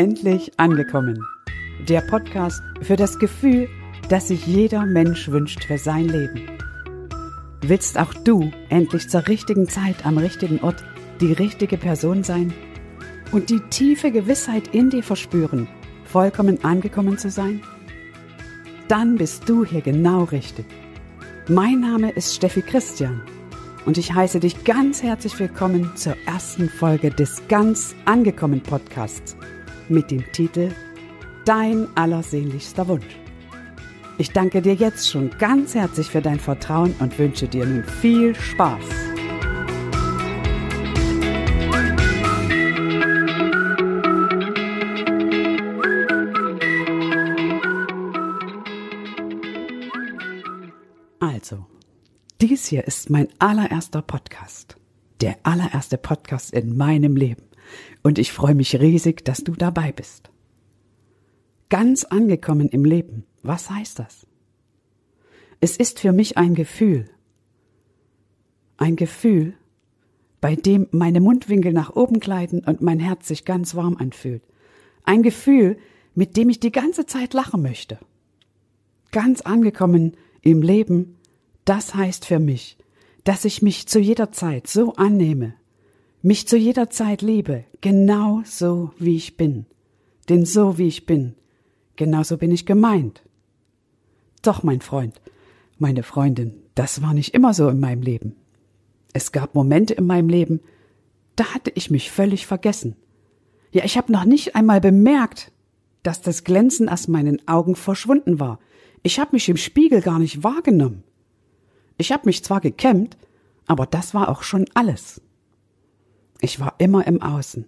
Endlich angekommen. Der Podcast für das Gefühl, das sich jeder Mensch wünscht für sein Leben. Willst auch du endlich zur richtigen Zeit am richtigen Ort die richtige Person sein und die tiefe Gewissheit in dir verspüren, vollkommen angekommen zu sein? Dann bist du hier genau richtig. Mein Name ist Steffi Christian und ich heiße dich ganz herzlich willkommen zur ersten Folge des Ganz Angekommen Podcasts mit dem Titel Dein allersehnlichster Wunsch. Ich danke dir jetzt schon ganz herzlich für dein Vertrauen und wünsche dir nun viel Spaß. Also, dies hier ist mein allererster Podcast. Der allererste Podcast in meinem Leben und ich freue mich riesig, dass du dabei bist. Ganz angekommen im Leben, was heißt das? Es ist für mich ein Gefühl, ein Gefühl, bei dem meine Mundwinkel nach oben gleiten und mein Herz sich ganz warm anfühlt. Ein Gefühl, mit dem ich die ganze Zeit lachen möchte. Ganz angekommen im Leben, das heißt für mich, dass ich mich zu jeder Zeit so annehme, mich zu jeder Zeit liebe, genau so wie ich bin. Denn so wie ich bin, genau so bin ich gemeint. Doch, mein Freund, meine Freundin, das war nicht immer so in meinem Leben. Es gab Momente in meinem Leben, da hatte ich mich völlig vergessen. Ja, ich habe noch nicht einmal bemerkt, dass das Glänzen aus meinen Augen verschwunden war. Ich habe mich im Spiegel gar nicht wahrgenommen. Ich habe mich zwar gekämmt, aber das war auch schon alles. Ich war immer im Außen.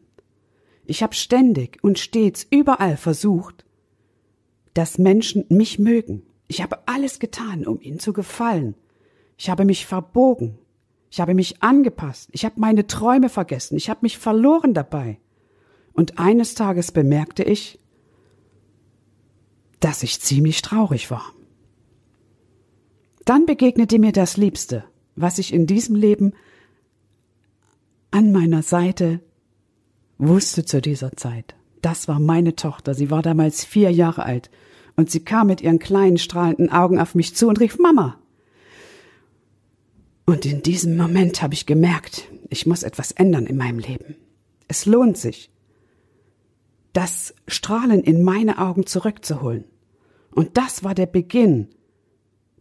Ich habe ständig und stets überall versucht, dass Menschen mich mögen. Ich habe alles getan, um ihnen zu gefallen. Ich habe mich verbogen. Ich habe mich angepasst. Ich habe meine Träume vergessen. Ich habe mich verloren dabei. Und eines Tages bemerkte ich, dass ich ziemlich traurig war. Dann begegnete mir das Liebste, was ich in diesem Leben an meiner Seite wusste zu dieser Zeit, das war meine Tochter, sie war damals vier Jahre alt, und sie kam mit ihren kleinen strahlenden Augen auf mich zu und rief Mama. Und in diesem Moment habe ich gemerkt, ich muss etwas ändern in meinem Leben. Es lohnt sich, das Strahlen in meine Augen zurückzuholen. Und das war der Beginn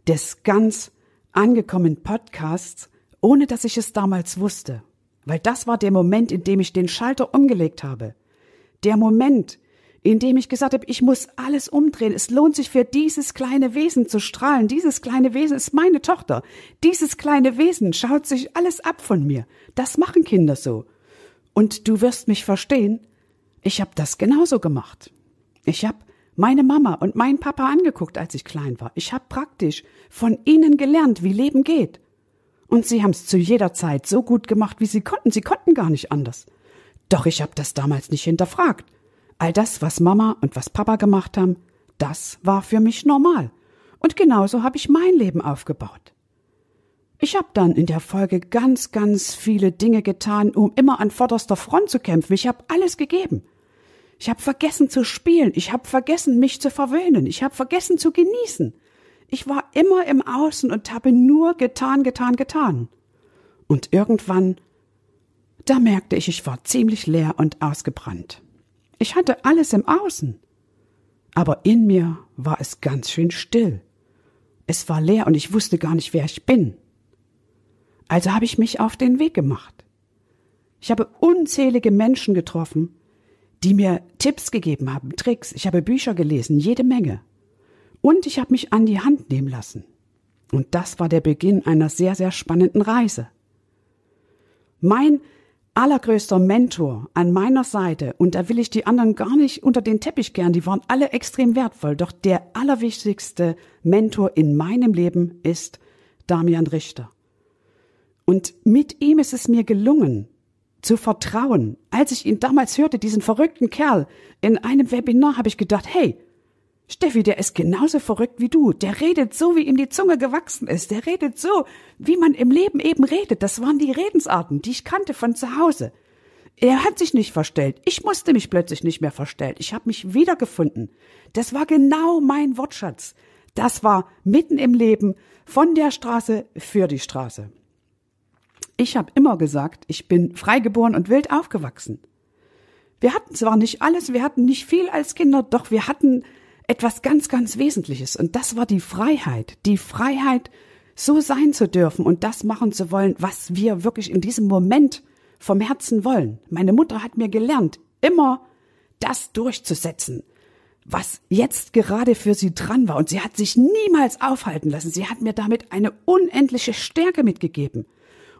des ganz angekommenen Podcasts, ohne dass ich es damals wusste. Weil das war der Moment, in dem ich den Schalter umgelegt habe. Der Moment, in dem ich gesagt habe, ich muss alles umdrehen. Es lohnt sich für dieses kleine Wesen zu strahlen. Dieses kleine Wesen ist meine Tochter. Dieses kleine Wesen schaut sich alles ab von mir. Das machen Kinder so. Und du wirst mich verstehen, ich habe das genauso gemacht. Ich habe meine Mama und meinen Papa angeguckt, als ich klein war. Ich habe praktisch von ihnen gelernt, wie Leben geht. Und sie haben es zu jeder Zeit so gut gemacht, wie sie konnten. Sie konnten gar nicht anders. Doch ich habe das damals nicht hinterfragt. All das, was Mama und was Papa gemacht haben, das war für mich normal. Und genauso habe ich mein Leben aufgebaut. Ich habe dann in der Folge ganz, ganz viele Dinge getan, um immer an vorderster Front zu kämpfen. Ich habe alles gegeben. Ich habe vergessen zu spielen. Ich habe vergessen, mich zu verwöhnen. Ich habe vergessen zu genießen. Ich war immer im Außen und habe nur getan, getan, getan. Und irgendwann, da merkte ich, ich war ziemlich leer und ausgebrannt. Ich hatte alles im Außen. Aber in mir war es ganz schön still. Es war leer und ich wusste gar nicht, wer ich bin. Also habe ich mich auf den Weg gemacht. Ich habe unzählige Menschen getroffen, die mir Tipps gegeben haben, Tricks. Ich habe Bücher gelesen, jede Menge. Und ich habe mich an die Hand nehmen lassen. Und das war der Beginn einer sehr, sehr spannenden Reise. Mein allergrößter Mentor an meiner Seite, und da will ich die anderen gar nicht unter den Teppich kehren, die waren alle extrem wertvoll, doch der allerwichtigste Mentor in meinem Leben ist Damian Richter. Und mit ihm ist es mir gelungen, zu vertrauen. Als ich ihn damals hörte, diesen verrückten Kerl, in einem Webinar habe ich gedacht, hey, Steffi, der ist genauso verrückt wie du. Der redet so, wie ihm die Zunge gewachsen ist. Der redet so, wie man im Leben eben redet. Das waren die Redensarten, die ich kannte von zu Hause. Er hat sich nicht verstellt. Ich musste mich plötzlich nicht mehr verstellen. Ich habe mich wiedergefunden. Das war genau mein Wortschatz. Das war mitten im Leben, von der Straße für die Straße. Ich habe immer gesagt, ich bin freigeboren und wild aufgewachsen. Wir hatten zwar nicht alles, wir hatten nicht viel als Kinder, doch wir hatten etwas ganz, ganz Wesentliches. Und das war die Freiheit. Die Freiheit, so sein zu dürfen und das machen zu wollen, was wir wirklich in diesem Moment vom Herzen wollen. Meine Mutter hat mir gelernt, immer das durchzusetzen, was jetzt gerade für sie dran war. Und sie hat sich niemals aufhalten lassen. Sie hat mir damit eine unendliche Stärke mitgegeben.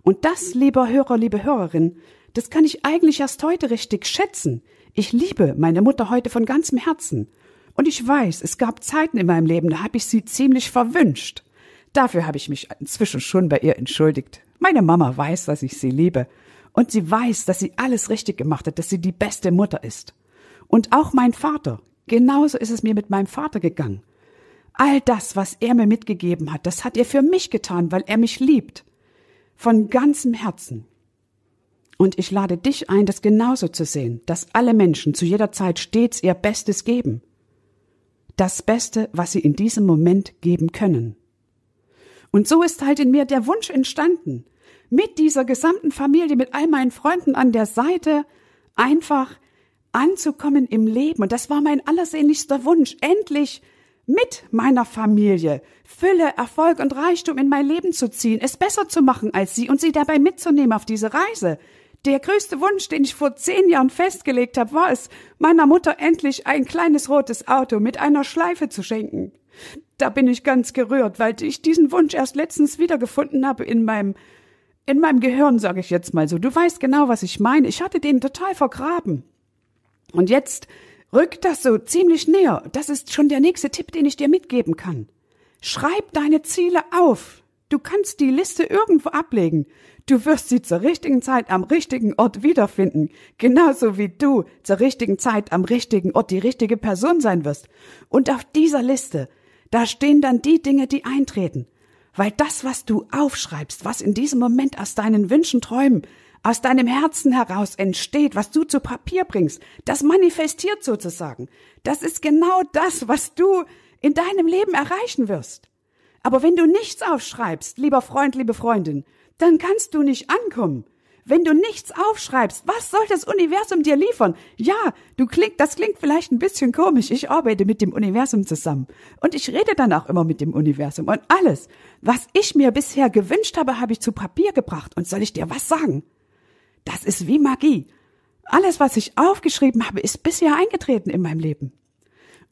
Und das, lieber Hörer, liebe Hörerin, das kann ich eigentlich erst heute richtig schätzen. Ich liebe meine Mutter heute von ganzem Herzen. Und ich weiß, es gab Zeiten in meinem Leben, da habe ich sie ziemlich verwünscht. Dafür habe ich mich inzwischen schon bei ihr entschuldigt. Meine Mama weiß, dass ich sie liebe. Und sie weiß, dass sie alles richtig gemacht hat, dass sie die beste Mutter ist. Und auch mein Vater. Genauso ist es mir mit meinem Vater gegangen. All das, was er mir mitgegeben hat, das hat er für mich getan, weil er mich liebt. Von ganzem Herzen. Und ich lade dich ein, das genauso zu sehen, dass alle Menschen zu jeder Zeit stets ihr Bestes geben das Beste, was sie in diesem Moment geben können. Und so ist halt in mir der Wunsch entstanden, mit dieser gesamten Familie, mit all meinen Freunden an der Seite, einfach anzukommen im Leben. Und das war mein allersehnlichster Wunsch, endlich mit meiner Familie Fülle, Erfolg und Reichtum in mein Leben zu ziehen, es besser zu machen als sie und sie dabei mitzunehmen auf diese Reise, der größte Wunsch, den ich vor zehn Jahren festgelegt habe, war es, meiner Mutter endlich ein kleines rotes Auto mit einer Schleife zu schenken. Da bin ich ganz gerührt, weil ich diesen Wunsch erst letztens wiedergefunden habe in meinem in meinem Gehirn, sage ich jetzt mal so. Du weißt genau, was ich meine. Ich hatte den total vergraben. Und jetzt rückt das so ziemlich näher. Das ist schon der nächste Tipp, den ich dir mitgeben kann. Schreib deine Ziele auf. Du kannst die Liste irgendwo ablegen. Du wirst sie zur richtigen Zeit am richtigen Ort wiederfinden, genauso wie du zur richtigen Zeit am richtigen Ort die richtige Person sein wirst. Und auf dieser Liste, da stehen dann die Dinge, die eintreten. Weil das, was du aufschreibst, was in diesem Moment aus deinen Wünschen, Träumen, aus deinem Herzen heraus entsteht, was du zu Papier bringst, das manifestiert sozusagen. Das ist genau das, was du in deinem Leben erreichen wirst. Aber wenn du nichts aufschreibst, lieber Freund, liebe Freundin, dann kannst du nicht ankommen. Wenn du nichts aufschreibst, was soll das Universum dir liefern? Ja, du klingt, das klingt vielleicht ein bisschen komisch. Ich arbeite mit dem Universum zusammen. Und ich rede dann auch immer mit dem Universum. Und alles, was ich mir bisher gewünscht habe, habe ich zu Papier gebracht. Und soll ich dir was sagen? Das ist wie Magie. Alles, was ich aufgeschrieben habe, ist bisher eingetreten in meinem Leben.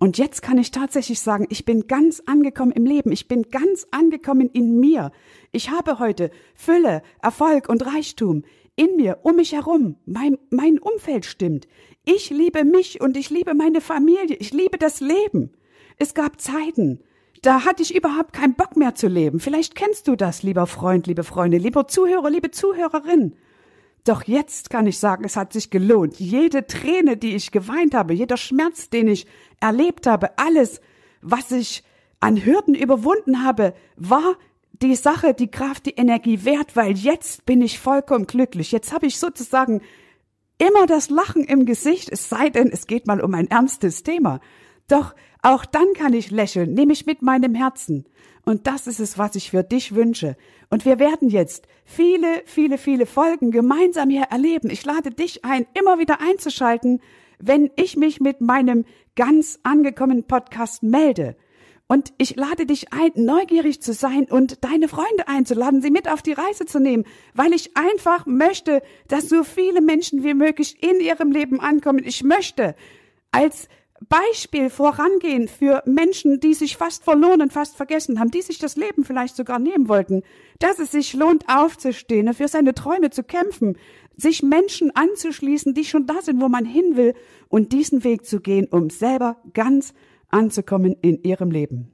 Und jetzt kann ich tatsächlich sagen, ich bin ganz angekommen im Leben, ich bin ganz angekommen in mir. Ich habe heute Fülle, Erfolg und Reichtum in mir, um mich herum. Mein, mein Umfeld stimmt. Ich liebe mich und ich liebe meine Familie, ich liebe das Leben. Es gab Zeiten, da hatte ich überhaupt keinen Bock mehr zu leben. Vielleicht kennst du das, lieber Freund, liebe Freunde, lieber Zuhörer, liebe Zuhörerin. Doch jetzt kann ich sagen, es hat sich gelohnt. Jede Träne, die ich geweint habe, jeder Schmerz, den ich erlebt habe, alles, was ich an Hürden überwunden habe, war die Sache, die Kraft, die Energie wert, weil jetzt bin ich vollkommen glücklich. Jetzt habe ich sozusagen immer das Lachen im Gesicht, es sei denn, es geht mal um ein ernstes Thema. Doch auch dann kann ich lächeln, nämlich mit meinem Herzen. Und das ist es, was ich für dich wünsche. Und wir werden jetzt viele, viele, viele Folgen gemeinsam hier erleben. Ich lade dich ein, immer wieder einzuschalten, wenn ich mich mit meinem ganz angekommenen Podcast melde. Und ich lade dich ein, neugierig zu sein und deine Freunde einzuladen, sie mit auf die Reise zu nehmen, weil ich einfach möchte, dass so viele Menschen wie möglich in ihrem Leben ankommen. Ich möchte als Beispiel vorangehen für Menschen, die sich fast verloren und fast vergessen haben, die sich das Leben vielleicht sogar nehmen wollten, dass es sich lohnt, aufzustehen, für seine Träume zu kämpfen, sich Menschen anzuschließen, die schon da sind, wo man hin will, und diesen Weg zu gehen, um selber ganz anzukommen in ihrem Leben.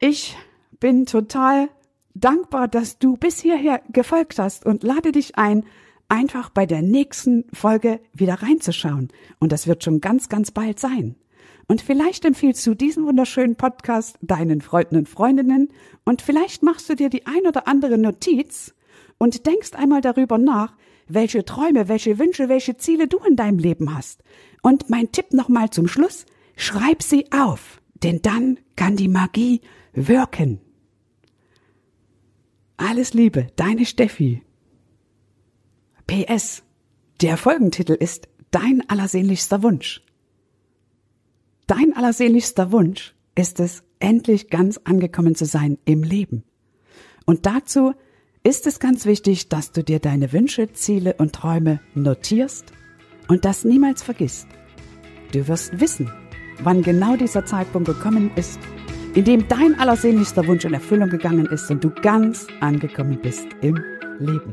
Ich bin total dankbar, dass du bis hierher gefolgt hast und lade dich ein, einfach bei der nächsten Folge wieder reinzuschauen. Und das wird schon ganz, ganz bald sein. Und vielleicht empfiehlst du diesen wunderschönen Podcast deinen Freunden und Freundinnen und vielleicht machst du dir die ein oder andere Notiz und denkst einmal darüber nach, welche Träume, welche Wünsche, welche Ziele du in deinem Leben hast. Und mein Tipp nochmal zum Schluss, schreib sie auf, denn dann kann die Magie wirken. Alles Liebe, deine Steffi. PS. Der Folgentitel ist Dein allersehnlichster Wunsch. Dein allersehnlichster Wunsch ist es, endlich ganz angekommen zu sein im Leben. Und dazu ist es ganz wichtig, dass du dir deine Wünsche, Ziele und Träume notierst und das niemals vergisst. Du wirst wissen, wann genau dieser Zeitpunkt gekommen ist, in dem dein allersehnlichster Wunsch in Erfüllung gegangen ist und du ganz angekommen bist im Leben.